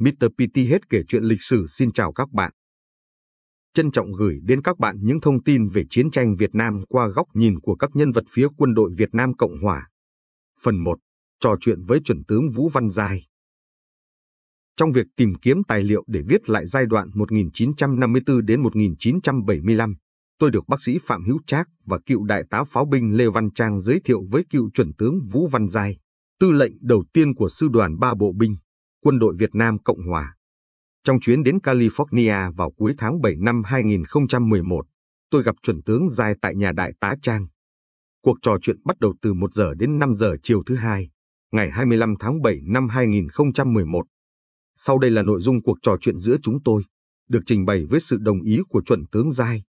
Mr. PT hết kể chuyện lịch sử xin chào các bạn. Trân trọng gửi đến các bạn những thông tin về chiến tranh Việt Nam qua góc nhìn của các nhân vật phía quân đội Việt Nam Cộng Hòa. Phần 1. Trò chuyện với chuẩn tướng Vũ Văn Giai Trong việc tìm kiếm tài liệu để viết lại giai đoạn 1954 đến 1975, tôi được bác sĩ Phạm Hữu Trác và cựu đại tá pháo binh Lê Văn Trang giới thiệu với cựu chuẩn tướng Vũ Văn Giai, tư lệnh đầu tiên của sư đoàn ba bộ binh Quân đội Việt Nam Cộng Hòa. Trong chuyến đến California vào cuối tháng 7 năm 2011, tôi gặp chuẩn tướng Giai tại nhà đại tá Trang. Cuộc trò chuyện bắt đầu từ 1 giờ đến 5 giờ chiều thứ hai, ngày 25 tháng 7 năm 2011. Sau đây là nội dung cuộc trò chuyện giữa chúng tôi, được trình bày với sự đồng ý của chuẩn tướng Giai.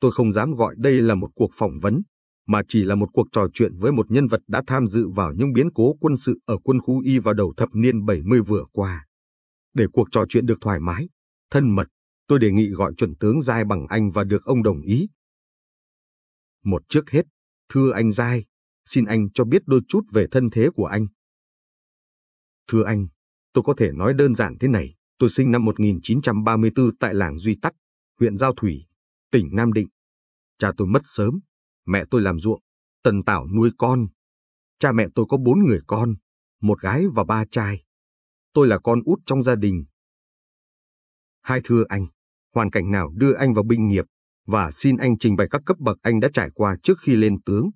Tôi không dám gọi đây là một cuộc phỏng vấn, mà chỉ là một cuộc trò chuyện với một nhân vật đã tham dự vào những biến cố quân sự ở quân khu Y vào đầu thập niên 70 vừa qua. Để cuộc trò chuyện được thoải mái, thân mật, tôi đề nghị gọi chuẩn tướng Giai bằng anh và được ông đồng ý. Một trước hết, thưa anh Giai, xin anh cho biết đôi chút về thân thế của anh. Thưa anh, tôi có thể nói đơn giản thế này. Tôi sinh năm 1934 tại làng Duy Tắc, huyện Giao Thủy, tỉnh Nam Định. Cha tôi mất sớm, mẹ tôi làm ruộng, Tần Tảo nuôi con. Cha mẹ tôi có bốn người con, một gái và ba trai. Tôi là con út trong gia đình. Hai thưa anh, hoàn cảnh nào đưa anh vào binh nghiệp và xin anh trình bày các cấp bậc anh đã trải qua trước khi lên tướng.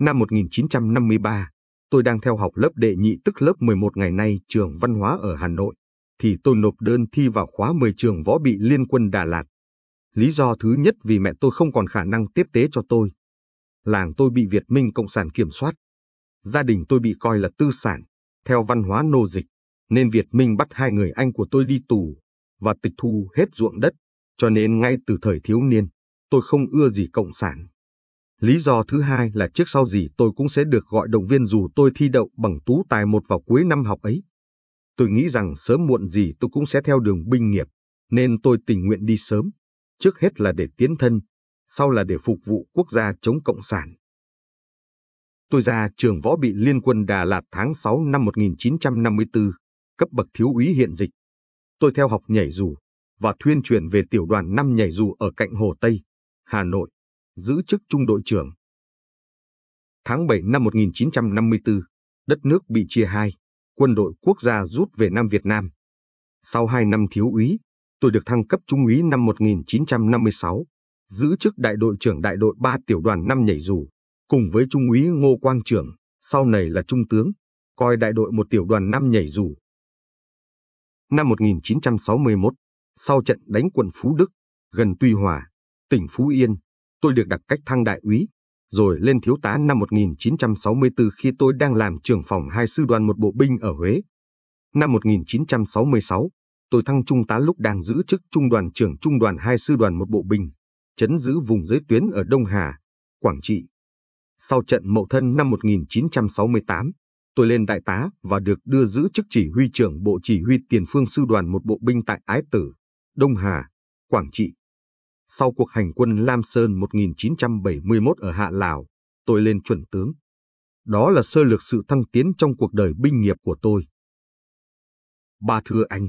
Năm 1953, tôi đang theo học lớp đệ nhị tức lớp 11 ngày nay trường văn hóa ở Hà Nội, thì tôi nộp đơn thi vào khóa 10 trường võ bị Liên quân Đà Lạt Lý do thứ nhất vì mẹ tôi không còn khả năng tiếp tế cho tôi. Làng tôi bị Việt Minh Cộng sản kiểm soát. Gia đình tôi bị coi là tư sản, theo văn hóa nô dịch, nên Việt Minh bắt hai người anh của tôi đi tù và tịch thu hết ruộng đất, cho nên ngay từ thời thiếu niên, tôi không ưa gì Cộng sản. Lý do thứ hai là trước sau gì tôi cũng sẽ được gọi động viên dù tôi thi đậu bằng tú tài một vào cuối năm học ấy. Tôi nghĩ rằng sớm muộn gì tôi cũng sẽ theo đường binh nghiệp, nên tôi tình nguyện đi sớm trước hết là để tiến thân, sau là để phục vụ quốc gia chống cộng sản. Tôi ra trường võ bị liên quân Đà Lạt tháng 6 năm 1954, cấp bậc thiếu úy hiện dịch. Tôi theo học nhảy dù và thuyên truyền về tiểu đoàn năm nhảy dù ở cạnh Hồ Tây, Hà Nội, giữ chức trung đội trưởng. Tháng 7 năm 1954, đất nước bị chia hai, quân đội quốc gia rút về Nam Việt Nam. Sau hai năm thiếu úy, tôi được thăng cấp trung úy năm 1956, giữ chức đại đội trưởng đại đội 3 tiểu đoàn 5 nhảy dù, cùng với trung úy Ngô Quang Trưởng, sau này là trung tướng, coi đại đội một tiểu đoàn 5 nhảy dù. Năm 1961, sau trận đánh quận Phú Đức, gần Tuy Hòa, tỉnh Phú Yên, tôi được đặc cách thăng đại úy, rồi lên thiếu tá năm 1964 khi tôi đang làm trưởng phòng hai sư đoàn một bộ binh ở Huế. Năm 1966, tôi thăng trung tá lúc đang giữ chức trung đoàn trưởng trung đoàn 2 sư đoàn một bộ binh, chấn giữ vùng giới tuyến ở Đông Hà, Quảng Trị. Sau trận Mậu Thân năm 1968, tôi lên đại tá và được đưa giữ chức chỉ huy trưởng bộ chỉ huy tiền phương sư đoàn một bộ binh tại Ái Tử, Đông Hà, Quảng Trị. Sau cuộc hành quân Lam Sơn 1971 ở Hạ Lào, tôi lên chuẩn tướng. Đó là sơ lược sự thăng tiến trong cuộc đời binh nghiệp của tôi. Ba thưa anh,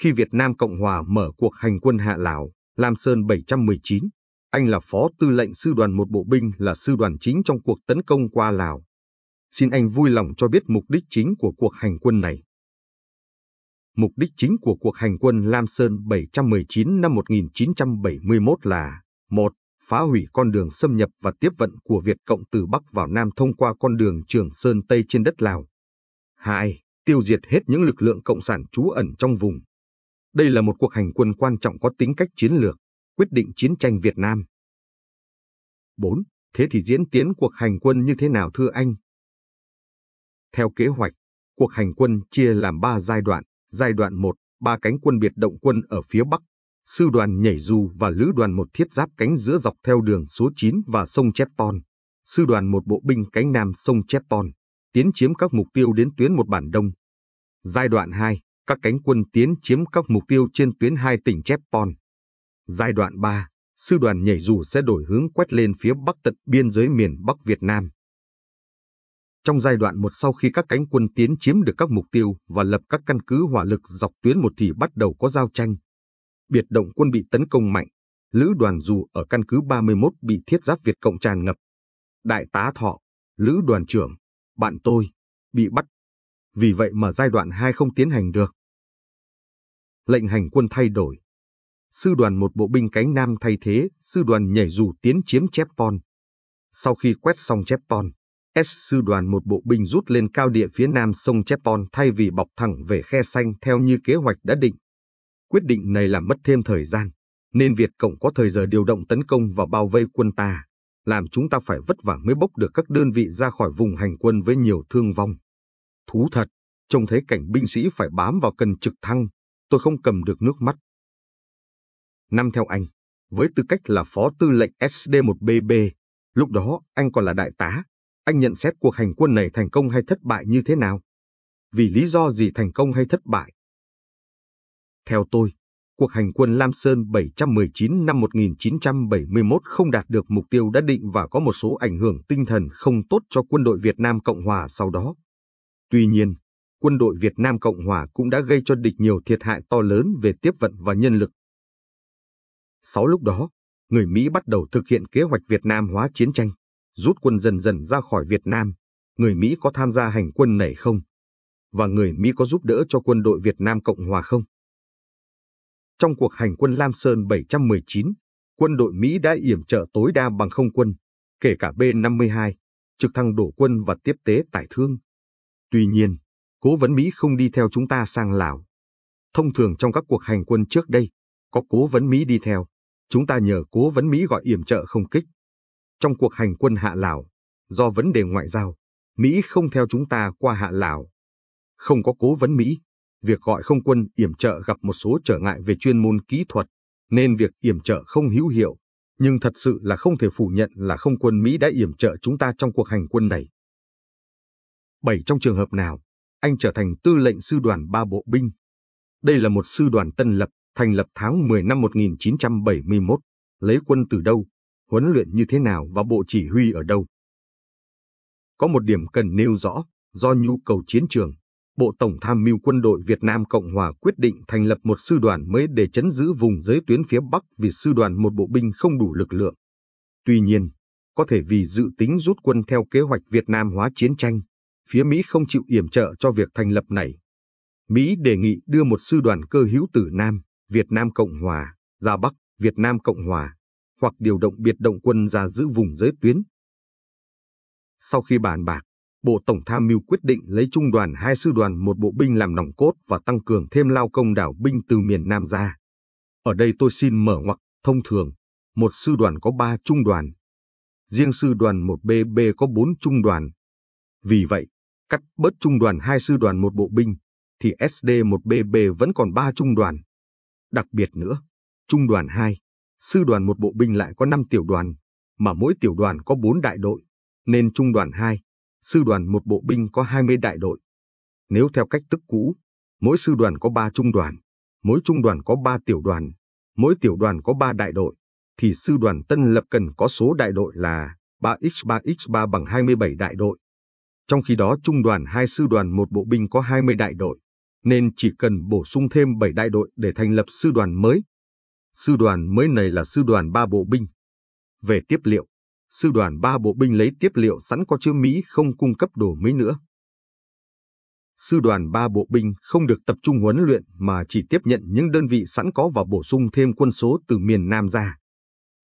khi Việt Nam Cộng Hòa mở cuộc hành quân hạ Lào, Lam Sơn 719, anh là phó tư lệnh sư đoàn một bộ binh là sư đoàn chính trong cuộc tấn công qua Lào. Xin anh vui lòng cho biết mục đích chính của cuộc hành quân này. Mục đích chính của cuộc hành quân Lam Sơn 719 năm 1971 là một Phá hủy con đường xâm nhập và tiếp vận của Việt Cộng từ Bắc vào Nam thông qua con đường Trường Sơn Tây trên đất Lào. 2. Tiêu diệt hết những lực lượng cộng sản trú ẩn trong vùng. Đây là một cuộc hành quân quan trọng có tính cách chiến lược, quyết định chiến tranh Việt Nam. 4. Thế thì diễn tiến cuộc hành quân như thế nào thưa anh? Theo kế hoạch, cuộc hành quân chia làm 3 giai đoạn. Giai đoạn 1, ba cánh quân biệt động quân ở phía Bắc, sư đoàn nhảy dù và lữ đoàn một thiết giáp cánh giữa dọc theo đường số 9 và sông Chepon. Sư đoàn một bộ binh cánh nam sông Chepon, tiến chiếm các mục tiêu đến tuyến một bản đông. Giai đoạn 2, các cánh quân tiến chiếm các mục tiêu trên tuyến hai tỉnh Chepon. Giai đoạn 3, sư đoàn nhảy dù sẽ đổi hướng quét lên phía bắc tận biên giới miền Bắc Việt Nam. Trong giai đoạn 1 sau khi các cánh quân tiến chiếm được các mục tiêu và lập các căn cứ hỏa lực dọc tuyến một thì bắt đầu có giao tranh. Biệt động quân bị tấn công mạnh, lữ đoàn dù ở căn cứ 31 bị thiết giáp Việt Cộng tràn ngập. Đại tá Thọ, lữ đoàn trưởng, bạn tôi, bị bắt. Vì vậy mà giai đoạn 2 không tiến hành được lệnh hành quân thay đổi. Sư đoàn một bộ binh cánh nam thay thế sư đoàn nhảy dù tiến chiếm Chepon. Sau khi quét xong Chepon, S sư đoàn một bộ binh rút lên cao địa phía nam sông Chepon thay vì bọc thẳng về khe xanh theo như kế hoạch đã định. Quyết định này làm mất thêm thời gian, nên Việt Cộng có thời giờ điều động tấn công và bao vây quân ta, làm chúng ta phải vất vả mới bốc được các đơn vị ra khỏi vùng hành quân với nhiều thương vong. Thú thật, trông thấy cảnh binh sĩ phải bám vào cần trực thăng, tôi không cầm được nước mắt. Năm theo anh, với tư cách là phó tư lệnh SD1BB, lúc đó anh còn là đại tá, anh nhận xét cuộc hành quân này thành công hay thất bại như thế nào? Vì lý do gì thành công hay thất bại? Theo tôi, cuộc hành quân Lam Sơn 719 năm 1971 không đạt được mục tiêu đã định và có một số ảnh hưởng tinh thần không tốt cho quân đội Việt Nam Cộng Hòa sau đó. Tuy nhiên, quân đội Việt Nam Cộng Hòa cũng đã gây cho địch nhiều thiệt hại to lớn về tiếp vận và nhân lực. Sáu lúc đó, người Mỹ bắt đầu thực hiện kế hoạch Việt Nam hóa chiến tranh, rút quân dần dần ra khỏi Việt Nam. Người Mỹ có tham gia hành quân này không? Và người Mỹ có giúp đỡ cho quân đội Việt Nam Cộng Hòa không? Trong cuộc hành quân Lam Sơn 719, quân đội Mỹ đã yểm trợ tối đa bằng không quân, kể cả B-52, trực thăng đổ quân và tiếp tế tải thương. Tuy nhiên, cố vấn Mỹ không đi theo chúng ta sang Lào. Thông thường trong các cuộc hành quân trước đây, có cố vấn Mỹ đi theo, chúng ta nhờ cố vấn Mỹ gọi yểm trợ không kích. Trong cuộc hành quân hạ Lào, do vấn đề ngoại giao, Mỹ không theo chúng ta qua hạ Lào. Không có cố vấn Mỹ, việc gọi không quân yểm trợ gặp một số trở ngại về chuyên môn kỹ thuật, nên việc yểm trợ không hữu hiệu, nhưng thật sự là không thể phủ nhận là không quân Mỹ đã yểm trợ chúng ta trong cuộc hành quân này. 7. Trong trường hợp nào, anh trở thành tư lệnh sư đoàn 3 bộ binh. Đây là một sư đoàn tân lập, thành lập tháng 10 năm 1971, lấy quân từ đâu, huấn luyện như thế nào và bộ chỉ huy ở đâu. Có một điểm cần nêu rõ, do nhu cầu chiến trường, Bộ Tổng Tham mưu Quân đội Việt Nam Cộng Hòa quyết định thành lập một sư đoàn mới để chấn giữ vùng giới tuyến phía Bắc vì sư đoàn một bộ binh không đủ lực lượng. Tuy nhiên, có thể vì dự tính rút quân theo kế hoạch Việt Nam hóa chiến tranh, phía Mỹ không chịu yểm trợ cho việc thành lập này. Mỹ đề nghị đưa một sư đoàn cơ hữu từ Nam, Việt Nam Cộng Hòa, ra Bắc, Việt Nam Cộng Hòa, hoặc điều động biệt động quân ra giữ vùng giới tuyến. Sau khi bàn bạc, Bộ Tổng Tham mưu quyết định lấy trung đoàn hai sư đoàn một bộ binh làm nòng cốt và tăng cường thêm lao công đảo binh từ miền Nam ra. Ở đây tôi xin mở ngoặc thông thường, một sư đoàn có ba trung đoàn. Riêng sư đoàn 1BB có bốn trung đoàn. Vì vậy, Cắt bớt trung đoàn 2 sư đoàn một bộ binh, thì SD1BB vẫn còn 3 trung đoàn. Đặc biệt nữa, trung đoàn 2, sư đoàn một bộ binh lại có 5 tiểu đoàn, mà mỗi tiểu đoàn có 4 đại đội, nên trung đoàn 2, sư đoàn một bộ binh có 20 đại đội. Nếu theo cách thức cũ, mỗi sư đoàn có 3 trung đoàn, mỗi trung đoàn có 3 tiểu đoàn, mỗi tiểu đoàn có 3 đại đội, thì sư đoàn Tân Lập cần có số đại đội là 3x3x3 bằng 27 đại đội. Trong khi đó trung đoàn 2 sư đoàn 1 bộ binh có 20 đại đội, nên chỉ cần bổ sung thêm 7 đại đội để thành lập sư đoàn mới. Sư đoàn mới này là sư đoàn 3 bộ binh. Về tiếp liệu, sư đoàn 3 bộ binh lấy tiếp liệu sẵn có chứa Mỹ không cung cấp đồ mới nữa. Sư đoàn 3 bộ binh không được tập trung huấn luyện mà chỉ tiếp nhận những đơn vị sẵn có và bổ sung thêm quân số từ miền Nam ra.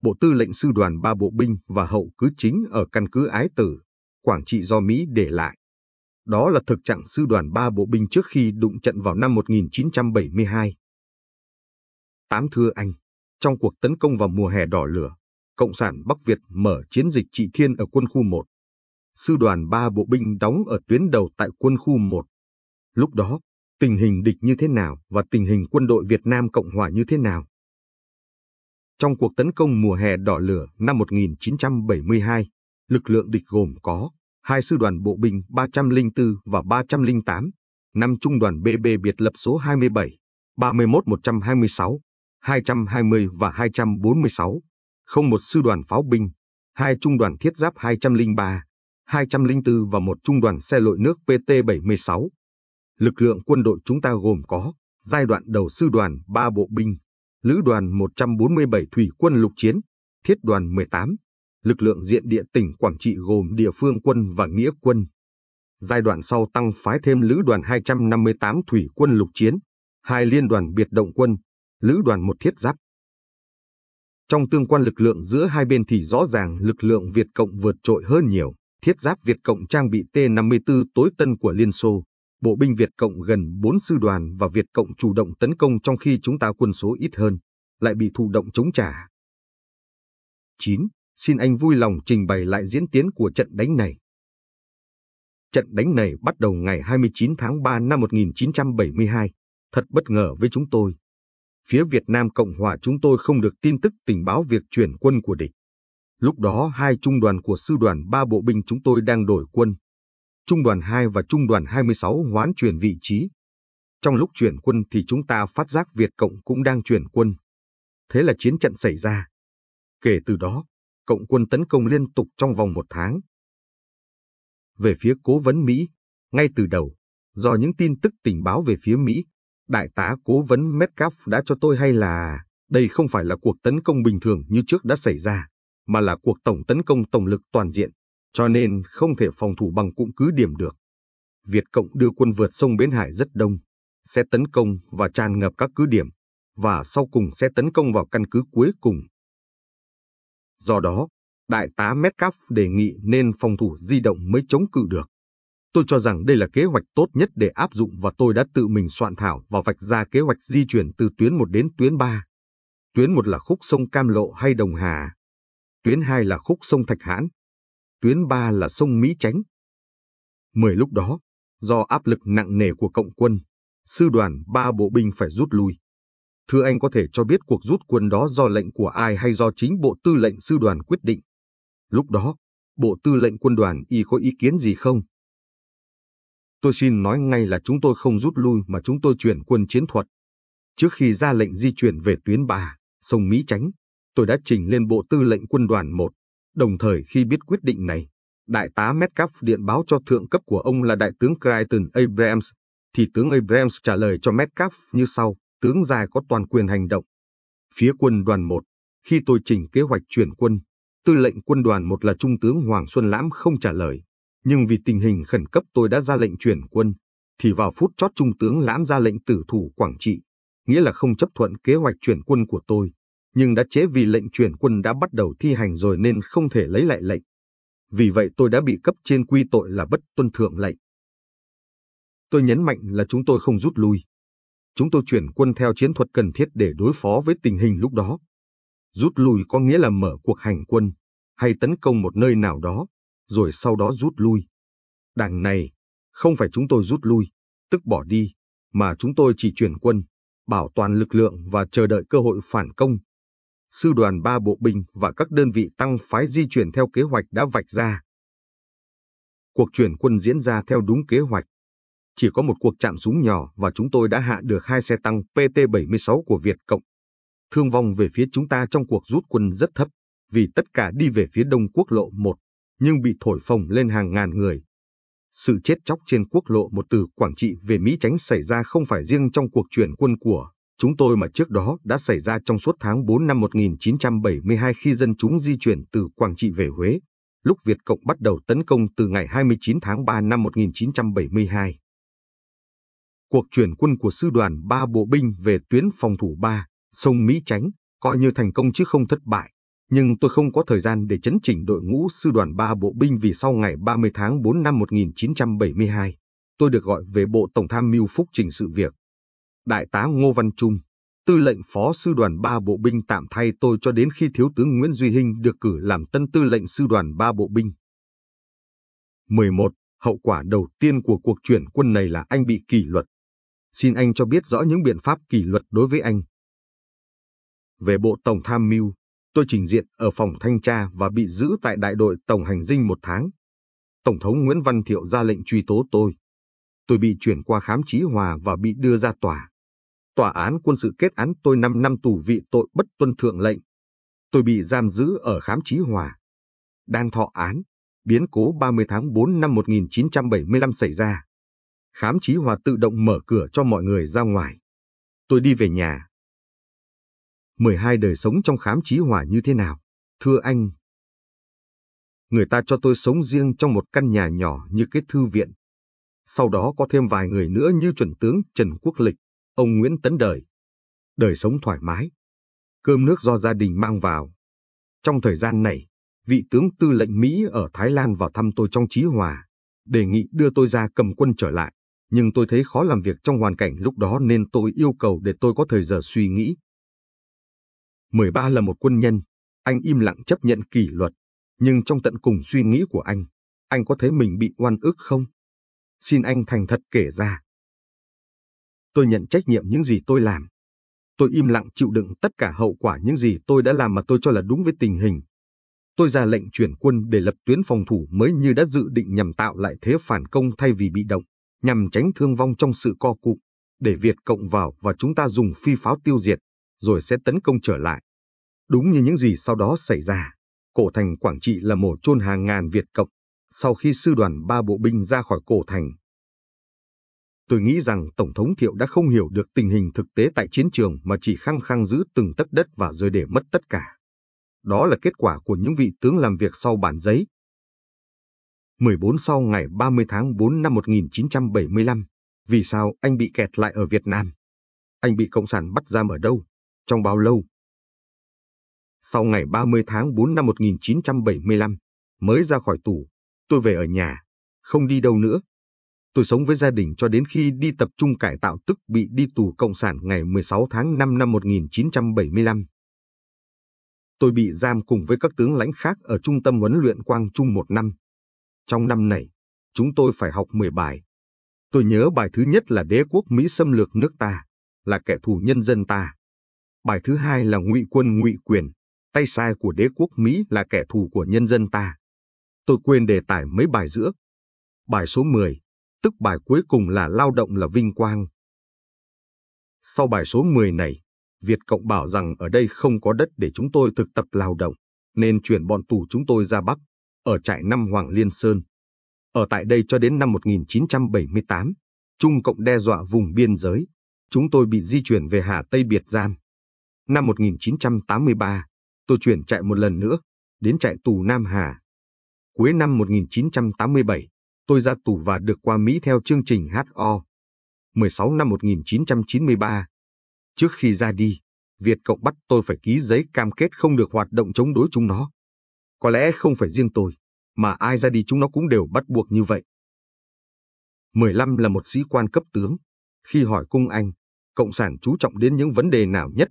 Bộ Tư lệnh Sư đoàn 3 Bộ binh và hậu cứ chính ở căn cứ Ái Tử Quảng Trị do Mỹ để lại. Đó là thực trạng sư đoàn 3 bộ binh trước khi đụng trận vào năm 1972. Tám thưa anh, trong cuộc tấn công vào mùa hè đỏ lửa, Cộng sản Bắc Việt mở chiến dịch trị thiên ở quân khu 1. Sư đoàn 3 bộ binh đóng ở tuyến đầu tại quân khu 1. Lúc đó, tình hình địch như thế nào và tình hình quân đội Việt Nam Cộng Hòa như thế nào? Trong cuộc tấn công mùa hè đỏ lửa năm 1972, Lực lượng địch gồm có hai sư đoàn bộ binh 304 và 308, năm trung đoàn BB biệt lập số 27, 31 126, 220 và 246, không một sư đoàn pháo binh, hai trung đoàn thiết giáp 203, 204 và một trung đoàn xe lội nước PT-76. Lực lượng quân đội chúng ta gồm có giai đoạn đầu sư đoàn 3 bộ binh, lữ đoàn 147 thủy quân lục chiến, thiết đoàn 18, lực lượng diện địa tỉnh Quảng Trị gồm địa phương quân và nghĩa quân. Giai đoạn sau tăng phái thêm lữ đoàn 258 thủy quân lục chiến, hai liên đoàn biệt động quân, lữ đoàn một thiết giáp. Trong tương quan lực lượng giữa hai bên thì rõ ràng lực lượng Việt Cộng vượt trội hơn nhiều. Thiết giáp Việt Cộng trang bị T-54 tối tân của Liên Xô, bộ binh Việt Cộng gần 4 sư đoàn và Việt Cộng chủ động tấn công trong khi chúng ta quân số ít hơn, lại bị thụ động chống trả. 9. Xin anh vui lòng trình bày lại diễn tiến của trận đánh này. Trận đánh này bắt đầu ngày 29 tháng 3 năm 1972, thật bất ngờ với chúng tôi. Phía Việt Nam Cộng Hòa chúng tôi không được tin tức tình báo việc chuyển quân của địch. Lúc đó hai trung đoàn của sư đoàn ba bộ binh chúng tôi đang đổi quân. Trung đoàn 2 và trung đoàn 26 hoán chuyển vị trí. Trong lúc chuyển quân thì chúng ta phát giác Việt Cộng cũng đang chuyển quân. Thế là chiến trận xảy ra. Kể từ đó, cộng quân tấn công liên tục trong vòng một tháng. Về phía cố vấn Mỹ, ngay từ đầu, do những tin tức tình báo về phía Mỹ, đại tá cố vấn Metcalf đã cho tôi hay là đây không phải là cuộc tấn công bình thường như trước đã xảy ra, mà là cuộc tổng tấn công tổng lực toàn diện, cho nên không thể phòng thủ bằng cụm cứ điểm được. Việt Cộng đưa quân vượt sông Bến Hải rất đông, sẽ tấn công và tràn ngập các cứ điểm, và sau cùng sẽ tấn công vào căn cứ cuối cùng Do đó, đại tá Metcalf đề nghị nên phòng thủ di động mới chống cự được. Tôi cho rằng đây là kế hoạch tốt nhất để áp dụng và tôi đã tự mình soạn thảo và vạch ra kế hoạch di chuyển từ tuyến 1 đến tuyến 3. Tuyến 1 là khúc sông Cam Lộ hay Đồng Hà. Tuyến 2 là khúc sông Thạch Hãn. Tuyến 3 là sông Mỹ Chánh. Mười lúc đó, do áp lực nặng nề của cộng quân, sư đoàn ba bộ binh phải rút lui thưa anh có thể cho biết cuộc rút quân đó do lệnh của ai hay do chính Bộ Tư lệnh Sư đoàn quyết định? Lúc đó, Bộ Tư lệnh Quân đoàn Y có ý kiến gì không? Tôi xin nói ngay là chúng tôi không rút lui mà chúng tôi chuyển quân chiến thuật. Trước khi ra lệnh di chuyển về tuyến Bà, sông Mỹ Chánh, tôi đã trình lên Bộ Tư lệnh Quân đoàn 1. Đồng thời khi biết quyết định này, Đại tá Metcalf điện báo cho thượng cấp của ông là Đại tướng Crichton Abrams, thì tướng Abrams trả lời cho Metcalf như sau tướng già có toàn quyền hành động. Phía quân đoàn 1, khi tôi trình kế hoạch chuyển quân, tư lệnh quân đoàn 1 là Trung tướng Hoàng Xuân Lãm không trả lời. Nhưng vì tình hình khẩn cấp tôi đã ra lệnh chuyển quân, thì vào phút chót Trung tướng Lãm ra lệnh tử thủ Quảng Trị, nghĩa là không chấp thuận kế hoạch chuyển quân của tôi, nhưng đã chế vì lệnh chuyển quân đã bắt đầu thi hành rồi nên không thể lấy lại lệnh. Vì vậy tôi đã bị cấp trên quy tội là bất tuân thượng lệnh. Tôi nhấn mạnh là chúng tôi không rút lui, chúng tôi chuyển quân theo chiến thuật cần thiết để đối phó với tình hình lúc đó. Rút lui có nghĩa là mở cuộc hành quân, hay tấn công một nơi nào đó, rồi sau đó rút lui. Đằng này, không phải chúng tôi rút lui, tức bỏ đi, mà chúng tôi chỉ chuyển quân, bảo toàn lực lượng và chờ đợi cơ hội phản công. Sư đoàn 3 bộ binh và các đơn vị tăng phái di chuyển theo kế hoạch đã vạch ra. Cuộc chuyển quân diễn ra theo đúng kế hoạch, chỉ có một cuộc chạm súng nhỏ và chúng tôi đã hạ được hai xe tăng PT-76 của Việt Cộng. Thương vong về phía chúng ta trong cuộc rút quân rất thấp, vì tất cả đi về phía đông quốc lộ 1, nhưng bị thổi phồng lên hàng ngàn người. Sự chết chóc trên quốc lộ một từ Quảng Trị về Mỹ Tránh xảy ra không phải riêng trong cuộc chuyển quân của chúng tôi mà trước đó đã xảy ra trong suốt tháng 4 năm 1972 khi dân chúng di chuyển từ Quảng Trị về Huế, lúc Việt Cộng bắt đầu tấn công từ ngày 29 tháng 3 năm 1972 cuộc chuyển quân của sư đoàn 3 bộ binh về tuyến phòng thủ 3, sông Mỹ Chánh, coi như thành công chứ không thất bại. Nhưng tôi không có thời gian để chấn chỉnh đội ngũ sư đoàn 3 bộ binh vì sau ngày 30 tháng 4 năm 1972, tôi được gọi về Bộ Tổng tham mưu Phúc trình sự việc. Đại tá Ngô Văn Trung, tư lệnh phó sư đoàn 3 bộ binh tạm thay tôi cho đến khi Thiếu tướng Nguyễn Duy Hinh được cử làm tân tư lệnh sư đoàn 3 bộ binh. 11. Hậu quả đầu tiên của cuộc chuyển quân này là anh bị kỷ luật. Xin anh cho biết rõ những biện pháp kỷ luật đối với anh. Về Bộ Tổng Tham mưu, tôi trình diện ở phòng thanh tra và bị giữ tại đại đội Tổng Hành dinh một tháng. Tổng thống Nguyễn Văn Thiệu ra lệnh truy tố tôi. Tôi bị chuyển qua khám trí hòa và bị đưa ra tòa. Tòa án quân sự kết án tôi 5 năm tù vị tội bất tuân thượng lệnh. Tôi bị giam giữ ở khám trí hòa. Đang thọ án, biến cố 30 tháng 4 năm 1975 xảy ra khám chí hòa tự động mở cửa cho mọi người ra ngoài. Tôi đi về nhà. 12 đời sống trong khám chí hòa như thế nào? Thưa anh, người ta cho tôi sống riêng trong một căn nhà nhỏ như cái thư viện. Sau đó có thêm vài người nữa như chuẩn tướng Trần Quốc Lịch, ông Nguyễn Tấn Đời. Đời sống thoải mái, cơm nước do gia đình mang vào. Trong thời gian này, vị tướng tư lệnh Mỹ ở Thái Lan vào thăm tôi trong Chí Hòa, đề nghị đưa tôi ra cầm quân trở lại nhưng tôi thấy khó làm việc trong hoàn cảnh lúc đó nên tôi yêu cầu để tôi có thời giờ suy nghĩ. 13 là một quân nhân, anh im lặng chấp nhận kỷ luật, nhưng trong tận cùng suy nghĩ của anh, anh có thấy mình bị oan ức không? Xin anh thành thật kể ra. Tôi nhận trách nhiệm những gì tôi làm. Tôi im lặng chịu đựng tất cả hậu quả những gì tôi đã làm mà tôi cho là đúng với tình hình. Tôi ra lệnh chuyển quân để lập tuyến phòng thủ mới như đã dự định nhằm tạo lại thế phản công thay vì bị động nhằm tránh thương vong trong sự co cụm, để Việt Cộng vào và chúng ta dùng phi pháo tiêu diệt, rồi sẽ tấn công trở lại. Đúng như những gì sau đó xảy ra, cổ thành Quảng Trị là mổ chôn hàng ngàn Việt Cộng, sau khi sư đoàn ba bộ binh ra khỏi cổ thành. Tôi nghĩ rằng Tổng thống Thiệu đã không hiểu được tình hình thực tế tại chiến trường mà chỉ khăng khăng giữ từng tấc đất và rồi để mất tất cả. Đó là kết quả của những vị tướng làm việc sau bản giấy, 14 sau ngày 30 tháng 4 năm 1975, vì sao anh bị kẹt lại ở Việt Nam? Anh bị Cộng sản bắt giam ở đâu? Trong bao lâu? Sau ngày 30 tháng 4 năm 1975, mới ra khỏi tù, tôi về ở nhà, không đi đâu nữa. Tôi sống với gia đình cho đến khi đi tập trung cải tạo tức bị đi tù Cộng sản ngày 16 tháng 5 năm 1975. Tôi bị giam cùng với các tướng lãnh khác ở trung tâm huấn luyện Quang Trung một năm, trong năm này, chúng tôi phải học 10 bài. Tôi nhớ bài thứ nhất là đế quốc Mỹ xâm lược nước ta, là kẻ thù nhân dân ta. Bài thứ hai là ngụy quân ngụy quyền, tay sai của đế quốc Mỹ là kẻ thù của nhân dân ta. Tôi quên đề tài mấy bài giữa. Bài số 10, tức bài cuối cùng là lao động là vinh quang. Sau bài số 10 này, Việt Cộng bảo rằng ở đây không có đất để chúng tôi thực tập lao động, nên chuyển bọn tù chúng tôi ra Bắc ở trại năm Hoàng Liên Sơn. Ở tại đây cho đến năm 1978, Trung Cộng đe dọa vùng biên giới, chúng tôi bị di chuyển về Hà Tây Biệt Giam. Năm 1983, tôi chuyển trại một lần nữa, đến trại tù Nam Hà. Cuối năm 1987, tôi ra tù và được qua Mỹ theo chương trình HO. 16 năm 1993. Trước khi ra đi, Việt Cộng bắt tôi phải ký giấy cam kết không được hoạt động chống đối chúng nó. Có lẽ không phải riêng tôi, mà ai ra đi chúng nó cũng đều bắt buộc như vậy. 15 là một sĩ quan cấp tướng. Khi hỏi cung anh, Cộng sản chú trọng đến những vấn đề nào nhất?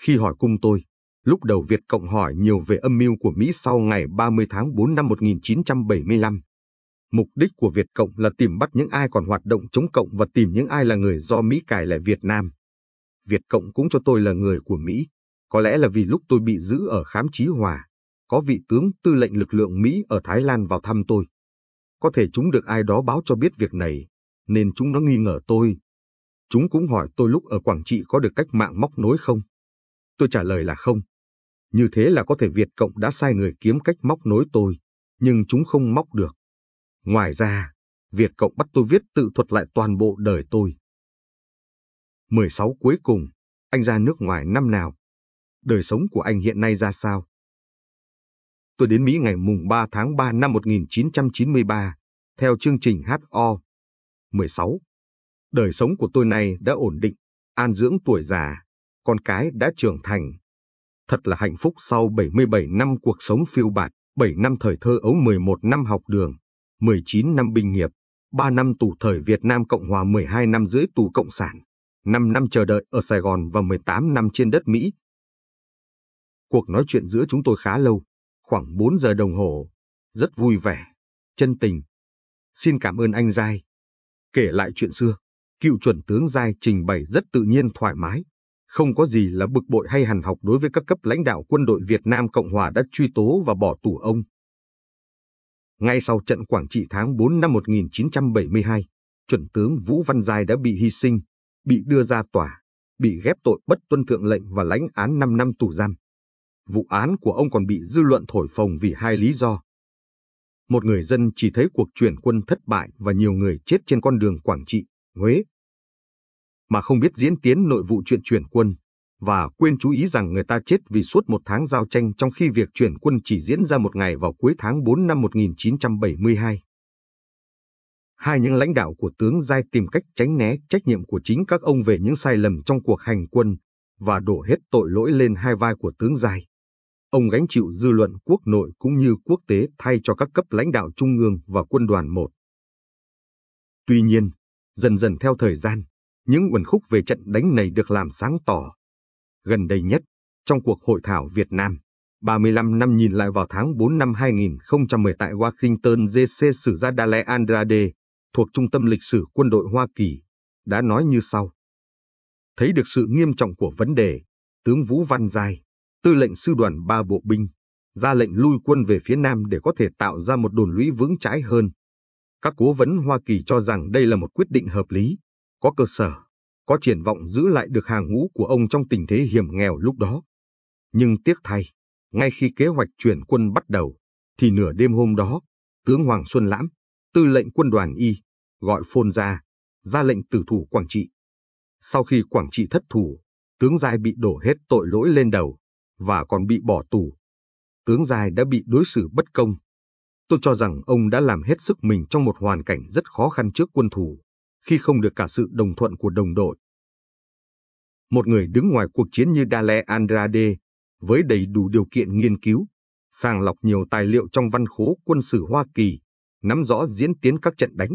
Khi hỏi cung tôi, lúc đầu Việt Cộng hỏi nhiều về âm mưu của Mỹ sau ngày 30 tháng 4 năm 1975. Mục đích của Việt Cộng là tìm bắt những ai còn hoạt động chống Cộng và tìm những ai là người do Mỹ cài lại Việt Nam. Việt Cộng cũng cho tôi là người của Mỹ, có lẽ là vì lúc tôi bị giữ ở khám trí hòa, có vị tướng tư lệnh lực lượng Mỹ ở Thái Lan vào thăm tôi. Có thể chúng được ai đó báo cho biết việc này, nên chúng nó nghi ngờ tôi. Chúng cũng hỏi tôi lúc ở Quảng Trị có được cách mạng móc nối không. Tôi trả lời là không. Như thế là có thể Việt Cộng đã sai người kiếm cách móc nối tôi, nhưng chúng không móc được. Ngoài ra, Việt Cộng bắt tôi viết tự thuật lại toàn bộ đời tôi. 16 cuối cùng, anh ra nước ngoài năm nào đời sống của anh hiện nay ra sao. Tôi đến Mỹ ngày mùng 3 tháng 3 năm 1993, theo chương trình HO 16. Đời sống của tôi nay đã ổn định, an dưỡng tuổi già, con cái đã trưởng thành. Thật là hạnh phúc sau 77 năm cuộc sống phiêu bạt, 7 năm thời thơ ấu 11 năm học đường, 19 năm binh nghiệp, 3 năm tù thời Việt Nam Cộng Hòa 12 năm dưới tù Cộng sản, 5 năm chờ đợi ở Sài Gòn và 18 năm trên đất Mỹ, Cuộc nói chuyện giữa chúng tôi khá lâu, khoảng 4 giờ đồng hồ, rất vui vẻ, chân tình. Xin cảm ơn anh Giai. Kể lại chuyện xưa, cựu chuẩn tướng Giai trình bày rất tự nhiên thoải mái, không có gì là bực bội hay hằn học đối với các cấp lãnh đạo quân đội Việt Nam Cộng Hòa đã truy tố và bỏ tù ông. Ngay sau trận Quảng Trị tháng 4 năm 1972, chuẩn tướng Vũ Văn Giai đã bị hy sinh, bị đưa ra tòa, bị ghép tội bất tuân thượng lệnh và lãnh án 5 năm tù giam vụ án của ông còn bị dư luận thổi phồng vì hai lý do. Một người dân chỉ thấy cuộc chuyển quân thất bại và nhiều người chết trên con đường Quảng Trị, Huế. Mà không biết diễn tiến nội vụ chuyện chuyển quân, và quên chú ý rằng người ta chết vì suốt một tháng giao tranh trong khi việc chuyển quân chỉ diễn ra một ngày vào cuối tháng 4 năm 1972. Hai những lãnh đạo của tướng Giai tìm cách tránh né trách nhiệm của chính các ông về những sai lầm trong cuộc hành quân và đổ hết tội lỗi lên hai vai của tướng Giai ông gánh chịu dư luận quốc nội cũng như quốc tế thay cho các cấp lãnh đạo trung ương và quân đoàn một. Tuy nhiên, dần dần theo thời gian, những uẩn khúc về trận đánh này được làm sáng tỏ. Gần đây nhất, trong cuộc hội thảo Việt Nam, 35 năm nhìn lại vào tháng 4 năm 2010 tại Washington DC sử gia Dale Andrade thuộc Trung tâm Lịch sử Quân đội Hoa Kỳ đã nói như sau. Thấy được sự nghiêm trọng của vấn đề, tướng Vũ Văn Giai, tư lệnh sư đoàn 3 bộ binh, ra lệnh lui quân về phía Nam để có thể tạo ra một đồn lũy vững trái hơn. Các cố vấn Hoa Kỳ cho rằng đây là một quyết định hợp lý, có cơ sở, có triển vọng giữ lại được hàng ngũ của ông trong tình thế hiểm nghèo lúc đó. Nhưng tiếc thay, ngay khi kế hoạch chuyển quân bắt đầu, thì nửa đêm hôm đó, tướng Hoàng Xuân Lãm, tư lệnh quân đoàn Y, gọi phôn ra, ra lệnh tử thủ Quảng Trị. Sau khi Quảng Trị thất thủ, tướng Giai bị đổ hết tội lỗi lên đầu, và còn bị bỏ tù. Tướng Giai đã bị đối xử bất công. Tôi cho rằng ông đã làm hết sức mình trong một hoàn cảnh rất khó khăn trước quân thù, khi không được cả sự đồng thuận của đồng đội. Một người đứng ngoài cuộc chiến như Dale Andrade, với đầy đủ điều kiện nghiên cứu, sàng lọc nhiều tài liệu trong văn khố quân sự Hoa Kỳ, nắm rõ diễn tiến các trận đánh,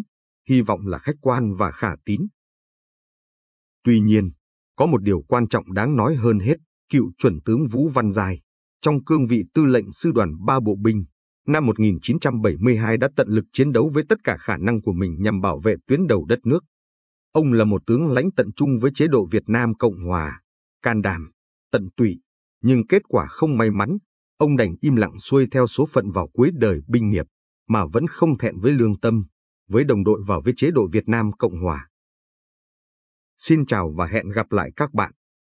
hy vọng là khách quan và khả tín. Tuy nhiên, có một điều quan trọng đáng nói hơn hết cựu chuẩn tướng Vũ Văn Dài, trong cương vị tư lệnh sư đoàn 3 bộ binh, năm 1972 đã tận lực chiến đấu với tất cả khả năng của mình nhằm bảo vệ tuyến đầu đất nước. Ông là một tướng lãnh tận trung với chế độ Việt Nam Cộng Hòa, can đảm, tận tụy, nhưng kết quả không may mắn, ông đành im lặng xuôi theo số phận vào cuối đời binh nghiệp, mà vẫn không thẹn với lương tâm, với đồng đội và với chế độ Việt Nam Cộng Hòa. Xin chào và hẹn gặp lại các bạn